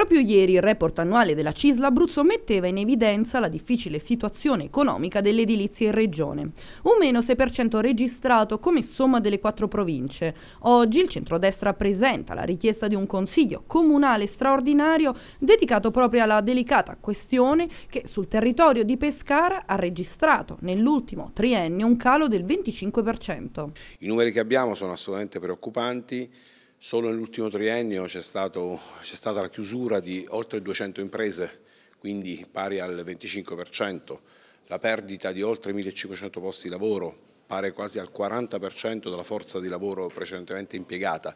Proprio ieri il report annuale della CISL Abruzzo metteva in evidenza la difficile situazione economica dell'edilizia in regione, un meno 6% registrato come somma delle quattro province. Oggi il centrodestra presenta la richiesta di un consiglio comunale straordinario dedicato proprio alla delicata questione che sul territorio di Pescara ha registrato nell'ultimo triennio un calo del 25%. I numeri che abbiamo sono assolutamente preoccupanti. Solo nell'ultimo triennio c'è stata la chiusura di oltre 200 imprese, quindi pari al 25%, la perdita di oltre 1500 posti di lavoro, pare quasi al 40% della forza di lavoro precedentemente impiegata.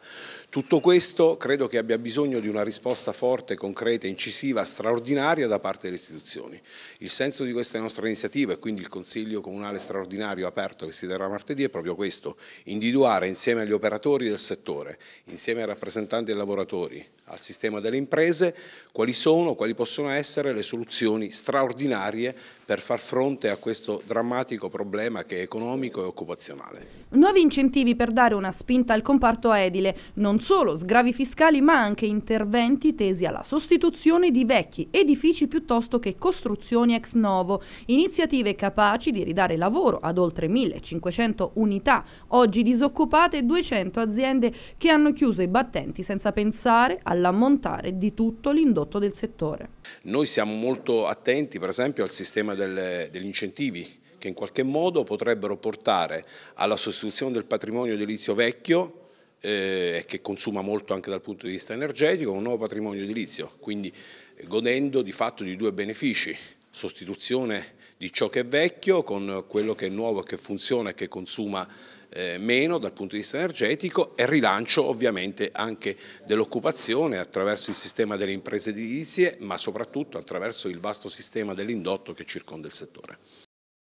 Tutto questo credo che abbia bisogno di una risposta forte, concreta, incisiva, straordinaria da parte delle istituzioni. Il senso di questa nostra iniziativa e quindi il Consiglio Comunale Straordinario aperto che si terrà martedì è proprio questo, individuare insieme agli operatori del settore, insieme ai rappresentanti dei lavoratori, al sistema delle imprese, quali sono, quali possono essere le soluzioni straordinarie per far fronte a questo drammatico problema che è economico occupazionale. Nuovi incentivi per dare una spinta al comparto edile, non solo sgravi fiscali ma anche interventi tesi alla sostituzione di vecchi edifici piuttosto che costruzioni ex novo, iniziative capaci di ridare lavoro ad oltre 1500 unità, oggi disoccupate e 200 aziende che hanno chiuso i battenti senza pensare all'ammontare di tutto l'indotto del settore. Noi siamo molto attenti per esempio al sistema del, degli incentivi che in qualche modo potrebbero portare alla sostituzione del patrimonio edilizio vecchio eh, che consuma molto anche dal punto di vista energetico, un nuovo patrimonio edilizio, quindi eh, godendo di fatto di due benefici, sostituzione di ciò che è vecchio con quello che è nuovo, che funziona e che consuma eh, meno dal punto di vista energetico e rilancio ovviamente anche dell'occupazione attraverso il sistema delle imprese edilizie ma soprattutto attraverso il vasto sistema dell'indotto che circonda il settore.